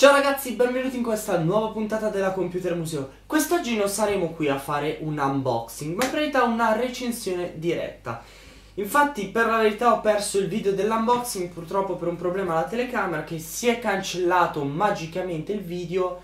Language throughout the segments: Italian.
Ciao ragazzi, benvenuti in questa nuova puntata della Computer Museo. Quest'oggi non saremo qui a fare un unboxing, ma in realtà una recensione diretta. Infatti, per la verità, ho perso il video dell'unboxing purtroppo per un problema alla telecamera che si è cancellato magicamente il video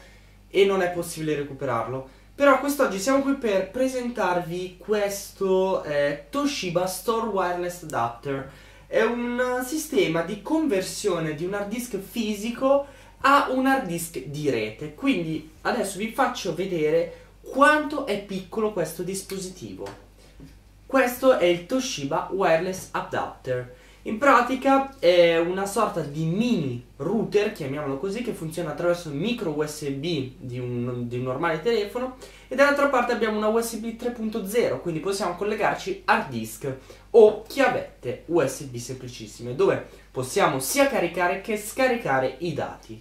e non è possibile recuperarlo. Però quest'oggi siamo qui per presentarvi questo eh, Toshiba Store Wireless Adapter. È un sistema di conversione di un hard disk fisico ha un hard disk di rete. Quindi adesso vi faccio vedere quanto è piccolo questo dispositivo. Questo è il Toshiba Wireless Adapter in pratica è una sorta di mini router, chiamiamolo così, che funziona attraverso il micro USB di un, di un normale telefono e dall'altra parte abbiamo una USB 3.0, quindi possiamo collegarci hard disk o chiavette USB semplicissime, dove possiamo sia caricare che scaricare i dati.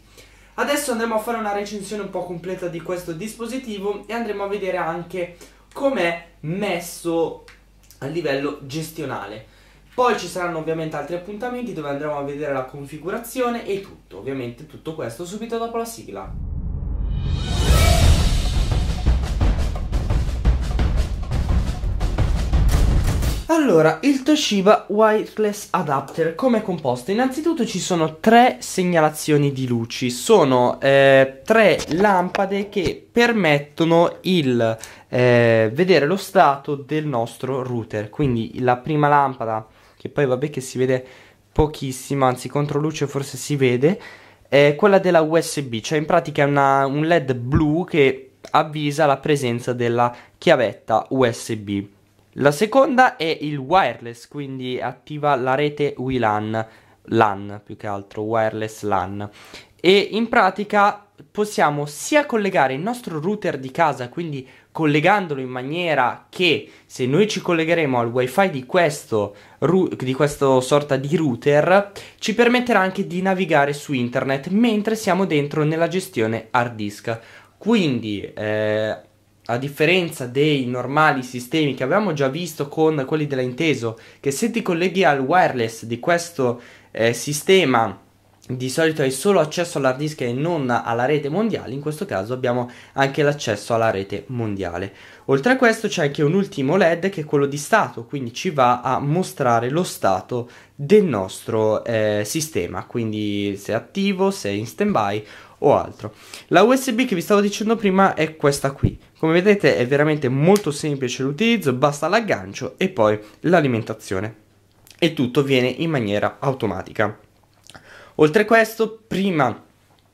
Adesso andremo a fare una recensione un po' completa di questo dispositivo e andremo a vedere anche com'è messo a livello gestionale. Poi ci saranno ovviamente altri appuntamenti dove andremo a vedere la configurazione e tutto, ovviamente tutto questo subito dopo la sigla. Allora, il Toshiba Wireless Adapter come è composto? Innanzitutto ci sono tre segnalazioni di luci, sono eh, tre lampade che permettono il eh, vedere lo stato del nostro router, quindi la prima lampada che poi vabbè che si vede pochissima, anzi contro luce forse si vede, è quella della USB, cioè in pratica è una, un LED blu che avvisa la presenza della chiavetta USB. La seconda è il wireless, quindi attiva la rete WLAN, LAN più che altro, wireless LAN e in pratica possiamo sia collegare il nostro router di casa, quindi collegandolo in maniera che se noi ci collegheremo al wifi di questo, di questo sorta di router ci permetterà anche di navigare su internet mentre siamo dentro nella gestione hard disk. Quindi eh, a differenza dei normali sistemi che abbiamo già visto con quelli della Inteso, che se ti colleghi al wireless di questo eh, sistema di solito hai solo accesso all'hard disk e non alla rete mondiale, in questo caso abbiamo anche l'accesso alla rete mondiale. Oltre a questo c'è anche un ultimo LED che è quello di stato, quindi ci va a mostrare lo stato del nostro eh, sistema, quindi se è attivo, se è in standby o altro. La USB che vi stavo dicendo prima è questa qui. Come vedete è veramente molto semplice l'utilizzo, basta l'aggancio e poi l'alimentazione. E tutto viene in maniera automatica. Oltre questo, prima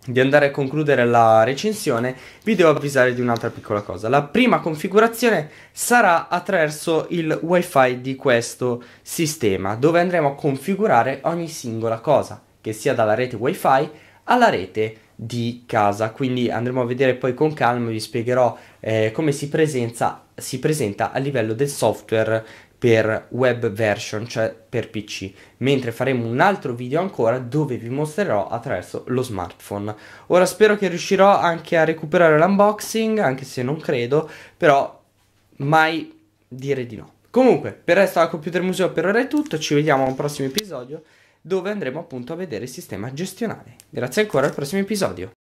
di andare a concludere la recensione vi devo avvisare di un'altra piccola cosa la prima configurazione sarà attraverso il wifi di questo sistema dove andremo a configurare ogni singola cosa che sia dalla rete wifi alla rete di casa quindi andremo a vedere poi con calma vi spiegherò eh, come si, presenza, si presenta a livello del software per web version, cioè per PC, mentre faremo un altro video ancora dove vi mostrerò attraverso lo smartphone. Ora spero che riuscirò anche a recuperare l'unboxing, anche se non credo, però mai dire di no. Comunque, per il resto al Computer Museum per ora è tutto, ci vediamo al prossimo episodio dove andremo appunto a vedere il sistema gestionale. Grazie ancora al prossimo episodio.